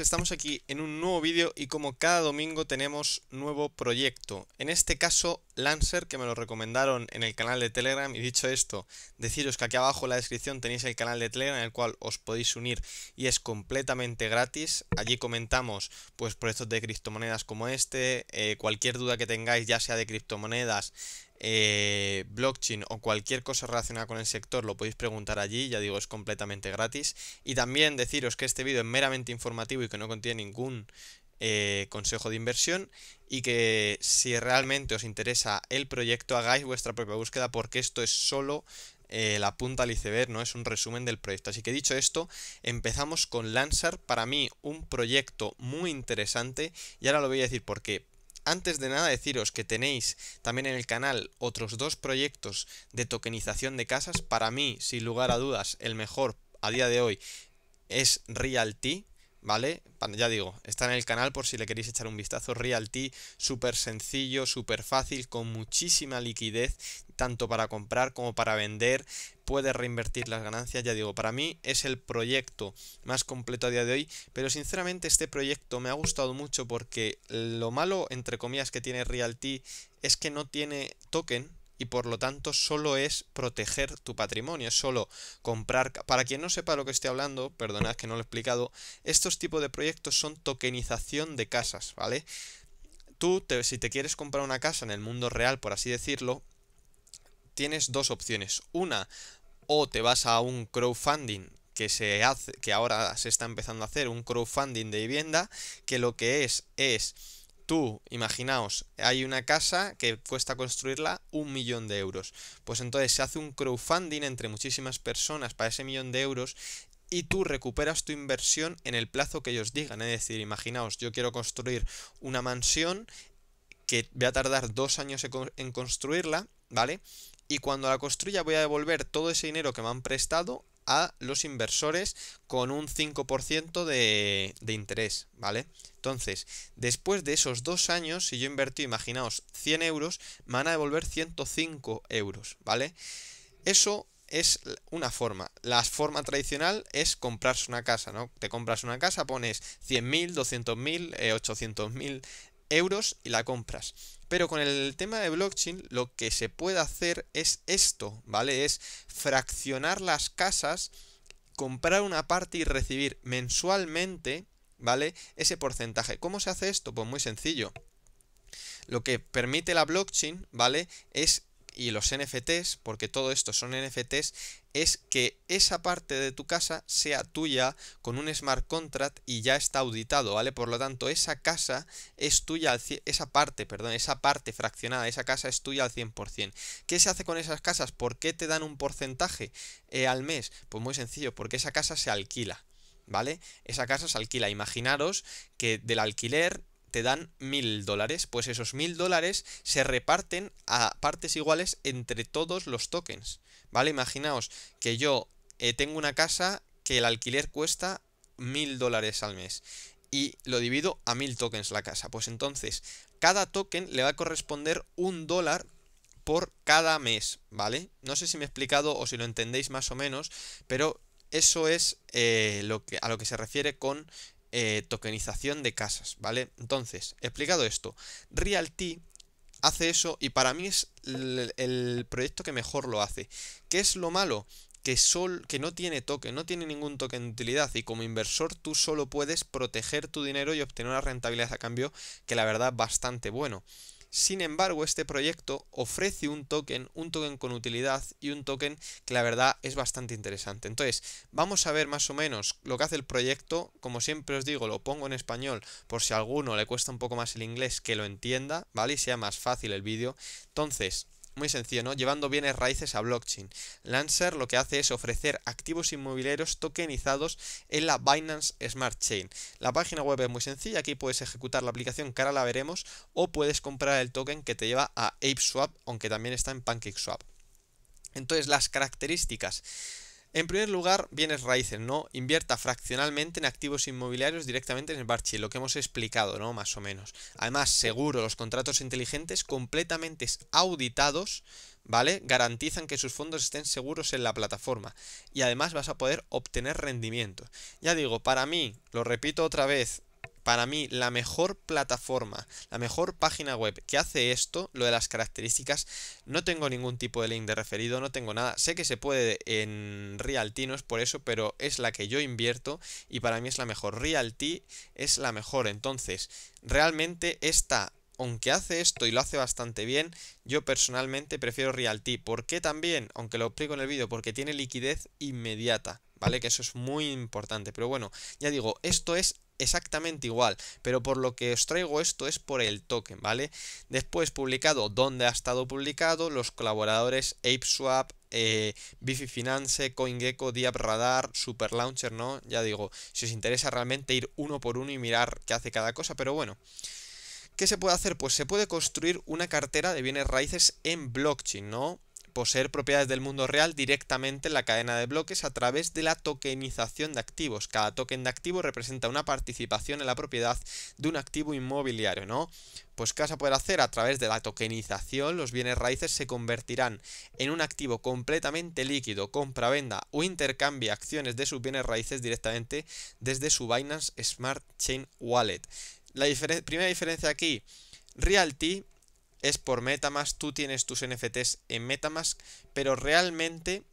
Estamos aquí en un nuevo vídeo y como cada domingo tenemos nuevo proyecto. En este caso, Lancer, que me lo recomendaron en el canal de Telegram. Y dicho esto, deciros que aquí abajo en la descripción tenéis el canal de Telegram en el cual os podéis unir y es completamente gratis. Allí comentamos pues proyectos de criptomonedas como este, eh, cualquier duda que tengáis, ya sea de criptomonedas, eh, blockchain o cualquier cosa relacionada con el sector, lo podéis preguntar allí, ya digo, es completamente gratis. Y también deciros que este vídeo es meramente informativo y que no contiene ningún eh, consejo de inversión y que si realmente os interesa el proyecto hagáis vuestra propia búsqueda porque esto es solo eh, la punta al iceberg, no es un resumen del proyecto. Así que dicho esto, empezamos con Lansar, para mí un proyecto muy interesante y ahora lo voy a decir porque antes de nada deciros que tenéis también en el canal otros dos proyectos de tokenización de casas. Para mí, sin lugar a dudas, el mejor a día de hoy es Realty, ¿vale? Ya digo, está en el canal por si le queréis echar un vistazo. Realty, súper sencillo, súper fácil, con muchísima liquidez, tanto para comprar como para vender. puede reinvertir las ganancias, ya digo, para mí es el proyecto más completo a día de hoy, pero sinceramente este proyecto me ha gustado mucho porque lo malo, entre comillas, que tiene Realty es que no tiene token, y por lo tanto solo es proteger tu patrimonio, es solo comprar... Para quien no sepa lo que estoy hablando, perdonad que no lo he explicado, estos tipos de proyectos son tokenización de casas, ¿vale? Tú, si te quieres comprar una casa en el mundo real, por así decirlo, tienes dos opciones. Una, o te vas a un crowdfunding que se hace, que ahora se está empezando a hacer, un crowdfunding de vivienda, que lo que es es tú, imaginaos, hay una casa que cuesta construirla un millón de euros. Pues entonces se hace un crowdfunding entre muchísimas personas para ese millón de euros y tú recuperas tu inversión en el plazo que ellos digan. Es decir, imaginaos, yo quiero construir una mansión que voy a tardar dos años en construirla, ¿vale? Y cuando la construya voy a devolver todo ese dinero que me han prestado a los inversores con un 5% de, interés, ¿vale? Entonces, después de esos dos años, si yo invertí, imaginaos, 100 euros, me van a devolver 105 euros, ¿vale? Eso es una forma. La forma tradicional es comprarse una casa, ¿no? Te compras una casa, pones 100.000, 200.000, 800.000 euros y la compras. Pero con el tema de blockchain lo que se puede hacer es esto, ¿vale? Es fraccionar las casas, comprar una parte y recibir mensualmente, ¿vale? Ese porcentaje. ¿Cómo se hace esto? Pues muy sencillo. Lo que permite la blockchain, ¿vale? Es y los NFTs, porque todo esto son NFTs, es que esa parte de tu casa sea tuya con un smart contract y ya está auditado, ¿vale? Por lo tanto, esa casa es tuya, al esa parte, perdón, esa parte fraccionada, esa casa es tuya al 100%. ¿Qué se hace con esas casas? ¿Por qué te dan un porcentaje eh, al mes? Pues muy sencillo, porque esa casa se alquila. ¿Vale? Esa casa se alquila. Imaginaros que del alquiler te dan mil dólares, pues esos mil dólares se reparten a partes iguales entre todos los tokens, ¿vale? Imaginaos que yo eh, tengo una casa que el alquiler cuesta mil dólares al mes y lo divido a mil tokens la casa, pues entonces cada token le va a corresponder un dólar por cada mes, ¿vale? No sé si me he explicado o si lo entendéis más o menos, pero eso es eh, lo que, a lo que se refiere con eh, tokenización de casas, ¿vale? Entonces, he explicado esto, Realty hace eso y para mí es el, proyecto que mejor lo hace. ¿Qué es lo malo? Que, sol, que no tiene token, no tiene ningún token de utilidad y como inversor tú solo puedes proteger tu dinero y obtener una rentabilidad a cambio que la verdad es bastante bueno. Sin embargo, este proyecto ofrece un token, un token con utilidad y un token que la verdad es bastante interesante. Entonces, vamos a ver más o menos lo que hace el proyecto. Como siempre os digo, lo pongo en español por si a alguno le cuesta un poco más el inglés que lo entienda, ¿vale? Y sea más fácil el vídeo. Entonces, muy sencillo, ¿no? Llevando bienes raíces a blockchain. Lancer lo que hace es ofrecer activos inmobiliarios tokenizados en la Binance Smart Chain. La página web es muy sencilla, aquí puedes ejecutar la aplicación, que ahora la veremos, o puedes comprar el token que te lleva a ApeSwap, aunque también está en PancakeSwap. Entonces, las características en primer lugar, bienes raíces, ¿no? Invierta fraccionalmente en activos inmobiliarios directamente en el Barchi, lo que hemos explicado, ¿no? Más o menos. Además, seguro, los contratos inteligentes completamente auditados, ¿vale? Garantizan que sus fondos estén seguros en la plataforma. Y además vas a poder obtener rendimiento. Ya digo, para mí, lo repito otra vez, para mí la mejor plataforma, la mejor página web que hace esto, lo de las características, no tengo ningún tipo de link de referido, no tengo nada, sé que se puede en Realty, no es por eso, pero es la que yo invierto y para mí es la mejor, Realty es la mejor, entonces realmente esta aunque hace esto y lo hace bastante bien, yo personalmente prefiero Realty. ¿Por qué también? Aunque lo explico en el vídeo, porque tiene liquidez inmediata, ¿vale? Que eso es muy importante. Pero bueno, ya digo, esto es exactamente igual, pero por lo que os traigo esto es por el token, ¿vale? Después publicado dónde ha estado publicado, los colaboradores ApeSwap, eh, Bifi Finance, CoinGecko, Diab Radar, ¿no? Ya digo, si os interesa realmente ir uno por uno y mirar qué hace cada cosa, pero bueno. ¿Qué se puede hacer? Pues se puede construir una cartera de bienes raíces en blockchain, ¿no? poseer propiedades del mundo real directamente en la cadena de bloques a través de la tokenización de activos. Cada token de activo representa una participación en la propiedad de un activo inmobiliario, ¿no? Pues ¿qué vas a poder hacer? A través de la tokenización, los bienes raíces se convertirán en un activo completamente líquido, compra-venda o intercambia acciones de sus bienes raíces directamente desde su Binance Smart Chain Wallet. La primera diferencia aquí, Realty es por Metamask, tú tienes tus NFTs en Metamask, pero realmente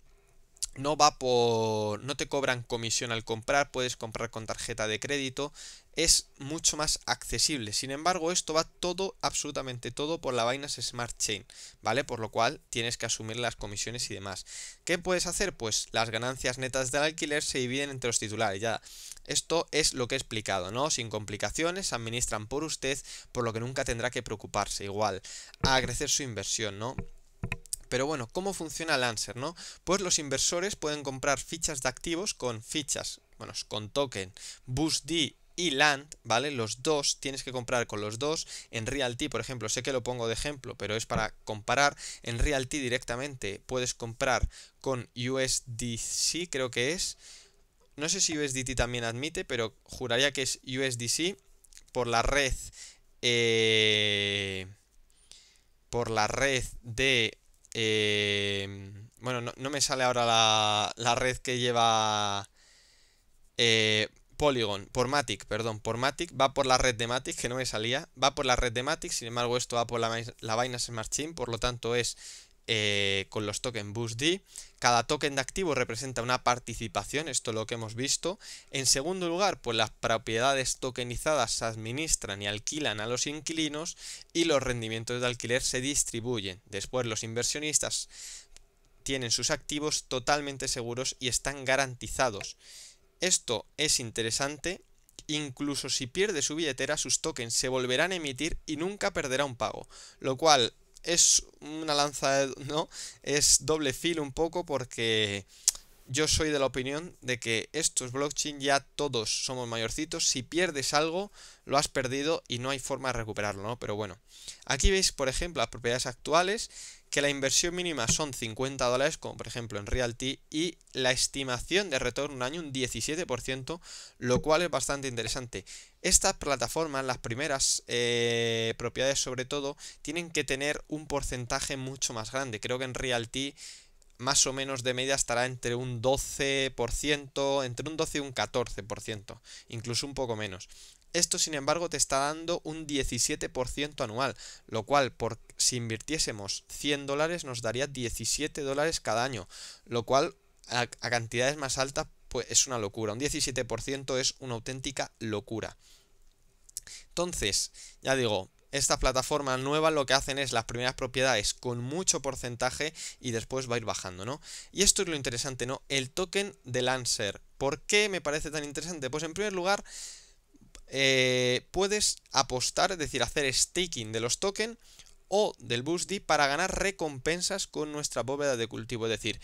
no va por no te cobran comisión al comprar, puedes comprar con tarjeta de crédito, es mucho más accesible. Sin embargo, esto va todo absolutamente todo por la Binance Smart Chain, ¿vale? Por lo cual tienes que asumir las comisiones y demás. ¿Qué puedes hacer? Pues las ganancias netas del alquiler se dividen entre los titulares, ya. Esto es lo que he explicado, ¿no? Sin complicaciones, se administran por usted, por lo que nunca tendrá que preocuparse. Igual, a crecer su inversión, ¿no? Pero bueno, ¿cómo funciona Lancer? ¿no? Pues los inversores pueden comprar fichas de activos con fichas, bueno, con token BUSD y land, ¿vale? Los dos tienes que comprar con los dos. En Realty, por ejemplo, sé que lo pongo de ejemplo, pero es para comparar. En Realty directamente puedes comprar con USDC, creo que es. No sé si USDT también admite, pero juraría que es USDC por la red. Eh, por la red de Em, bueno, no, me sale ahora la, la red que lleva eh, Polygon, por Matic, perdón, por Matic, va por la red de Matic, que no me salía, va por la red de Matic, sin embargo esto va por la, la Binance Smart Chain, por lo tanto es eh, con los token BUSD. Cada token de activo representa una participación, esto es lo que hemos visto. En segundo lugar, pues las propiedades tokenizadas se administran y alquilan a los inquilinos y los rendimientos de alquiler se distribuyen. Después los inversionistas tienen sus activos totalmente seguros y están garantizados. Esto es interesante incluso si pierde su billetera, sus tokens se volverán a emitir y nunca perderá un pago, lo cual es una lanza, ¿no? Es doble filo un poco porque yo soy de la opinión de que estos blockchain ya todos somos mayorcitos. Si pierdes algo, lo has perdido y no hay forma de recuperarlo, ¿no? Pero bueno, aquí veis, por ejemplo, las propiedades actuales que la inversión mínima son 50 dólares, como por ejemplo en Realty, y la estimación de retorno un año un 17%, lo cual es bastante interesante. Estas plataformas, las primeras eh, propiedades sobre todo, tienen que tener un porcentaje mucho más grande. Creo que en Realty más o menos de media estará entre un 12%, entre un 12 y un 14%, incluso un poco menos. Esto, sin embargo, te está dando un 17% anual, lo cual, por, si invirtiésemos 100 dólares, nos daría 17 dólares cada año, lo cual a, cantidades más altas pues, es una locura. Un 17% es una auténtica locura. Entonces, ya digo, estas plataformas nuevas lo que hacen es las primeras propiedades con mucho porcentaje y después va a ir bajando, ¿no? Y esto es lo interesante, ¿no? El token de Lancer. ¿Por qué me parece tan interesante? Pues en primer lugar, eh, puedes apostar, es decir, hacer staking de los tokens o del BUSD para ganar recompensas con nuestra bóveda de cultivo, es decir,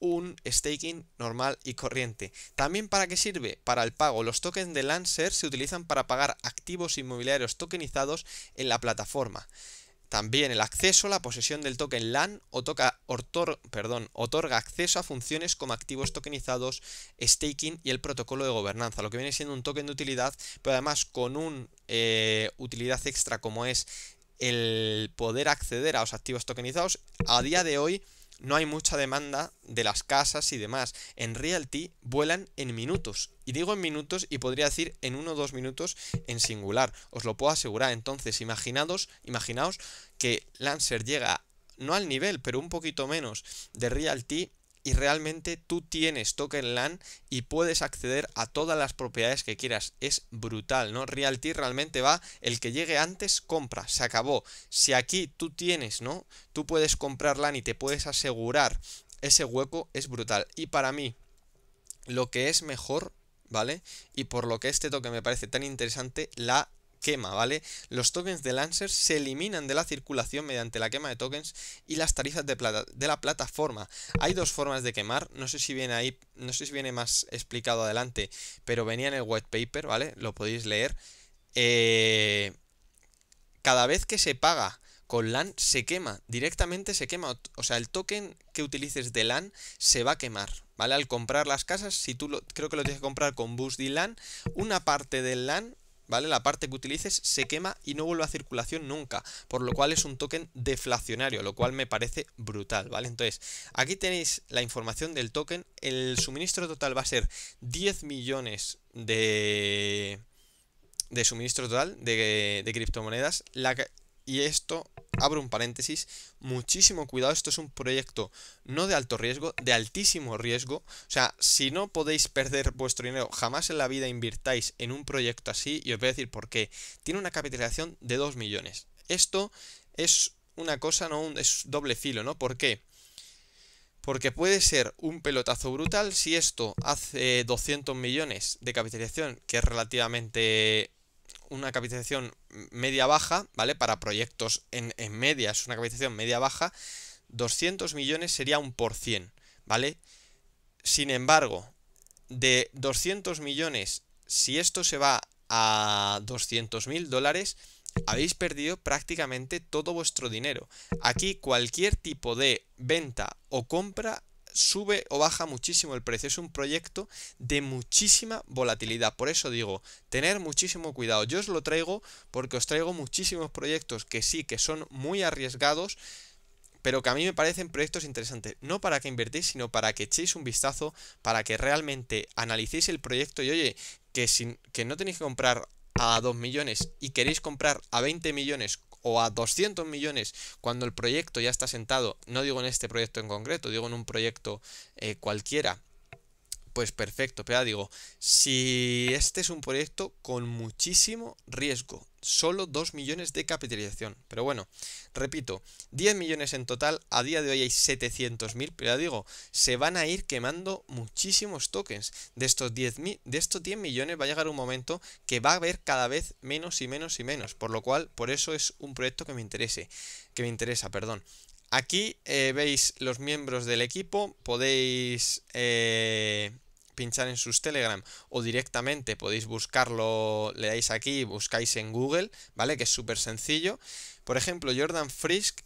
un staking normal y corriente. También para qué sirve? Para el pago. Los tokens de Lancer se utilizan para pagar activos inmobiliarios tokenizados en la plataforma. También el acceso, la posesión del token LAN otorga acceso a funciones como activos tokenizados, staking y el protocolo de gobernanza, lo que viene siendo un token de utilidad, pero además con un eh, utilidad extra como es el poder acceder a los activos tokenizados. A día de hoy no hay mucha demanda de las casas y demás. En realty vuelan en minutos. Y digo en minutos y podría decir en uno o dos minutos en singular. Os lo puedo asegurar. Entonces, imaginados, imaginaos que Lancer llega no al nivel, pero un poquito menos de realty y realmente tú tienes token LAN y puedes acceder a todas las propiedades que quieras. Es brutal, ¿no? Realty realmente va, el que llegue antes compra, se acabó. Si aquí tú tienes, ¿no? Tú puedes comprar LAN y te puedes asegurar ese hueco, es brutal. Y para mí, lo que es mejor, ¿vale? Y por lo que este toque me parece tan interesante, la quema, ¿vale? Los tokens de Lancer se eliminan de la circulación mediante la quema de tokens y las tarifas de, la plataforma. Hay dos formas de quemar, no sé si viene ahí, no sé si viene más explicado adelante, pero venía en el white paper, ¿vale? Lo podéis leer. Eh, cada vez que se paga con LAN se quema, directamente se quema, o sea, el token que utilices de LAN se va a quemar, ¿vale? Al comprar las casas, si tú creo que lo tienes que comprar con Boosty LAN, una parte del LAN ¿vale? La parte que utilices se quema y no vuelve a circulación nunca, por lo cual es un token deflacionario, lo cual me parece brutal, ¿vale? Entonces, aquí tenéis la información del token, el suministro total va a ser 10 millones de de suministro total de, de criptomonedas. La, y esto, abro un paréntesis, muchísimo cuidado, esto es un proyecto no de alto riesgo, de altísimo riesgo. O sea, si no podéis perder vuestro dinero, jamás en la vida invirtáis en un proyecto así, y os voy a decir por qué. Tiene una capitalización de 2 millones. Esto es una cosa, no un, es doble filo, ¿no? ¿Por qué? Porque puede ser un pelotazo brutal si esto hace 200 millones de capitalización, que es relativamente una capitalización media-baja, ¿vale? Para proyectos en, medias, una capitalización media-baja, 200 millones sería un por cien, ¿vale? Sin embargo, de 200 millones, si esto se va a 200 mil dólares, habéis perdido prácticamente todo vuestro dinero. Aquí cualquier tipo de venta o compra sube o baja muchísimo el precio. Es un proyecto de muchísima volatilidad. Por eso digo, tener muchísimo cuidado. Yo os lo traigo porque os traigo muchísimos proyectos que sí, que son muy arriesgados, pero que a mí me parecen proyectos interesantes. No para que invertís, sino para que echéis un vistazo, para que realmente analicéis el proyecto y oye, que, sin, que no tenéis que comprar a 2 millones y queréis comprar a 20 millones o a 200 millones cuando el proyecto ya está sentado, no digo en este proyecto en concreto, digo en un proyecto eh, cualquiera, pues perfecto, pero digo, si este es un proyecto con muchísimo riesgo, solo 2 millones de capitalización. Pero bueno, repito, 10 millones en total, a día de hoy hay 700.000, pero ya digo, se van a ir quemando muchísimos tokens. De estos, 10 de estos 10 millones va a llegar un momento que va a haber cada vez menos y menos y menos, por lo cual, por eso es un proyecto que me interese, que me interesa, perdón. Aquí eh, veis los miembros del equipo, podéis... Eh, pinchar en sus Telegram o directamente podéis buscarlo, le dais aquí, buscáis en Google, ¿vale? Que es súper sencillo. Por ejemplo, Jordan Frisk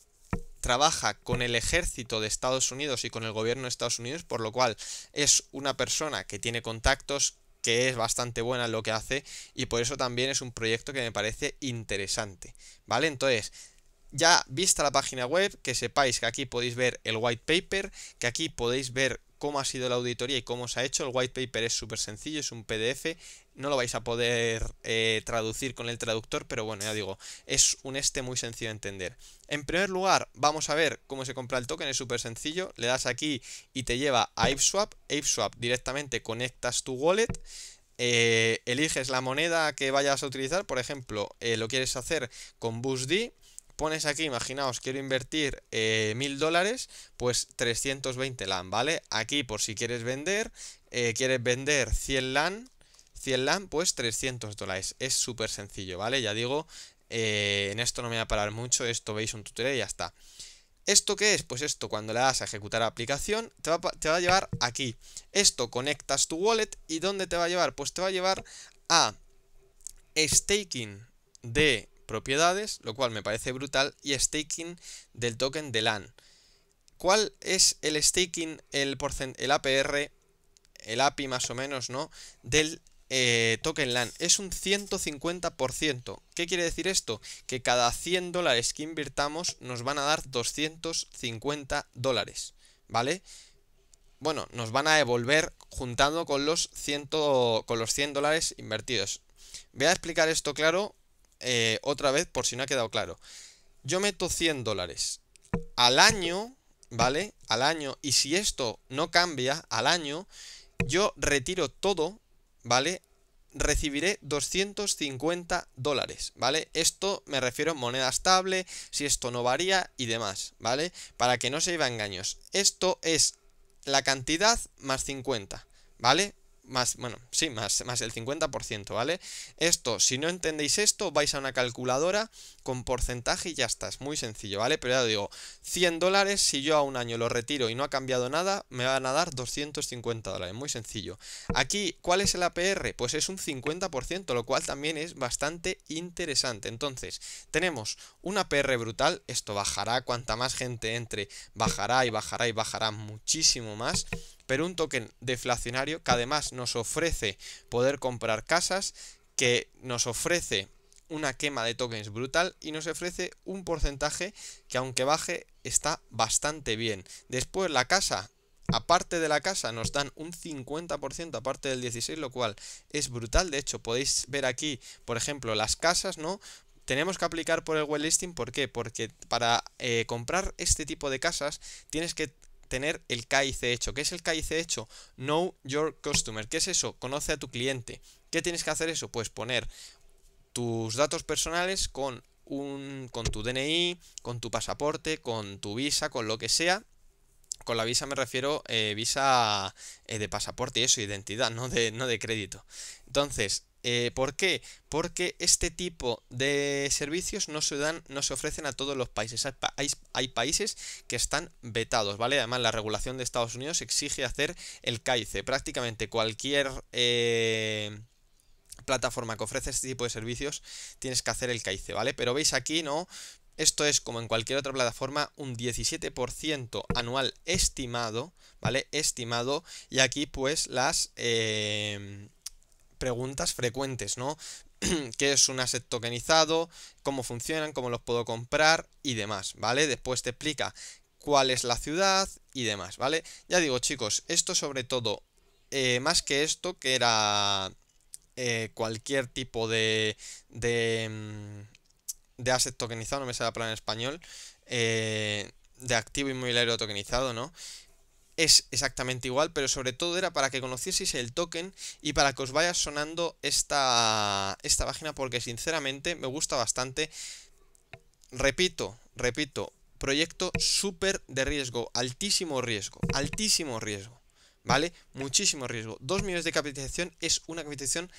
trabaja con el ejército de Estados Unidos y con el gobierno de Estados Unidos, por lo cual es una persona que tiene contactos, que es bastante buena en lo que hace y por eso también es un proyecto que me parece interesante, ¿vale? Entonces, ya vista la página web, que sepáis que aquí podéis ver el white paper, que aquí podéis ver cómo ha sido la auditoría y cómo se ha hecho. El white paper es súper sencillo, es un PDF, no lo vais a poder eh, traducir con el traductor, pero bueno, ya digo, es un este muy sencillo de entender. En primer lugar, vamos a ver cómo se compra el token, es súper sencillo, le das aquí y te lleva a ApeSwap, ApeSwap directamente conectas tu wallet, eh, eliges la moneda que vayas a utilizar, por ejemplo, eh, lo quieres hacer con BUSD, pones aquí, imaginaos, quiero invertir eh, mil dólares, pues 320 LAN, ¿vale? Aquí por si quieres vender, eh, quieres vender 100 LAN, 100 LAN, pues 300 dólares. Es súper sencillo, ¿vale? Ya digo, eh, en esto no me voy a parar mucho, esto veis un tutorial y ya está. ¿Esto qué es? Pues esto, cuando le das a ejecutar aplicación, te va a llevar aquí. Esto conectas tu wallet y ¿dónde te va a llevar? Pues te va a llevar a staking de propiedades, lo cual me parece brutal, y staking del token de LAN. ¿Cuál es el staking, el, el APR, el API más o menos, ¿no? Del eh, token LAN. Es un 150%. ¿Qué quiere decir esto? Que cada 100 dólares que invirtamos nos van a dar 250 dólares, ¿vale? Bueno, nos van a devolver juntando con los 100, con los 100 dólares invertidos. Voy a explicar esto claro eh, otra vez por si no ha quedado claro. Yo meto 100 dólares al año, ¿vale? Al año, y si esto no cambia al año, yo retiro todo, ¿vale? recibiré 250 dólares, ¿vale? Esto me refiero a moneda estable, si esto no varía y demás, ¿vale? Para que no se iba a engaños. Esto es la cantidad más 50, ¿vale? más, bueno, sí, más, más el 50%, ¿vale? Esto, si no entendéis esto, vais a una calculadora con porcentaje y ya está, es muy sencillo, ¿vale? Pero ya digo, 100 dólares, si yo a un año lo retiro y no ha cambiado nada, me van a dar 250 dólares, muy sencillo. Aquí, ¿cuál es el APR? Pues es un 50%, lo cual también es bastante interesante. Entonces, tenemos un APR brutal, esto bajará, cuanta más gente entre, bajará y bajará y bajará muchísimo más pero un token deflacionario que además nos ofrece poder comprar casas, que nos ofrece una quema de tokens brutal y nos ofrece un porcentaje que aunque baje está bastante bien. Después la casa, aparte de la casa nos dan un 50% aparte del 16, lo cual es brutal. De hecho, podéis ver aquí, por ejemplo, las casas, ¿no? Tenemos que aplicar por el well listing, ¿por qué? Porque para eh, comprar este tipo de casas tienes que tener el KIC hecho. ¿Qué es el KIC hecho? Know your customer. ¿Qué es eso? Conoce a tu cliente. ¿Qué tienes que hacer eso? Pues poner tus datos personales con un con tu DNI, con tu pasaporte, con tu visa, con lo que sea. Con la visa me refiero eh, visa eh, de pasaporte y eso, identidad, no de, no de crédito. Entonces, eh, ¿Por qué? Porque este tipo de servicios no se dan, no se ofrecen a todos los países. Hay, países que están vetados, ¿vale? Además, la regulación de Estados Unidos exige hacer el CAICE. Prácticamente cualquier eh, plataforma que ofrece este tipo de servicios tienes que hacer el CAICE, ¿vale? Pero veis aquí, ¿no? Esto es, como en cualquier otra plataforma, un 17% anual estimado, ¿vale? Estimado. Y aquí, pues, las... Eh, preguntas frecuentes, ¿no? ¿Qué es un asset tokenizado? ¿Cómo funcionan? ¿Cómo los puedo comprar? Y demás, ¿vale? Después te explica cuál es la ciudad y demás, ¿vale? Ya digo, chicos, esto sobre todo, eh, más que esto, que era eh, cualquier tipo de, mm, de, asset tokenizado, no me sale la en español, eh, de activo inmobiliario tokenizado, ¿no? es exactamente igual, pero sobre todo era para que conocieseis el token y para que os vaya sonando esta, esta página porque sinceramente me gusta bastante. Repito, repito, proyecto súper de riesgo, altísimo riesgo, altísimo riesgo, ¿vale? Muchísimo riesgo. dos millones de capitalización es una capitalización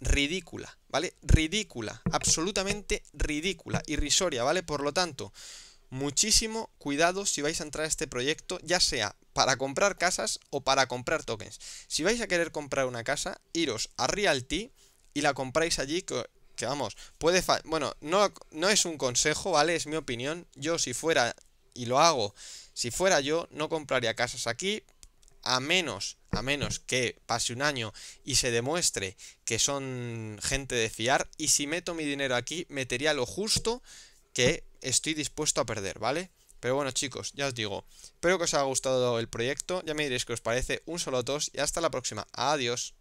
ridícula, ¿vale? Ridícula, absolutamente ridícula, irrisoria, ¿vale? Por lo tanto, muchísimo cuidado si vais a entrar a este proyecto, ya sea para comprar casas o para comprar tokens. Si vais a querer comprar una casa, iros a Realty y la compráis allí que, vamos, puede bueno, no no es un consejo, ¿vale? Es mi opinión. Yo si fuera y lo hago, si fuera yo no compraría casas aquí a menos, a menos que pase un año y se demuestre que son gente de fiar. Y si meto mi dinero aquí, metería lo justo que estoy dispuesto a perder, ¿vale? Pero bueno chicos, ya os digo, espero que os haya gustado el proyecto, ya me diréis qué os parece, un solo tos y hasta la próxima, adiós.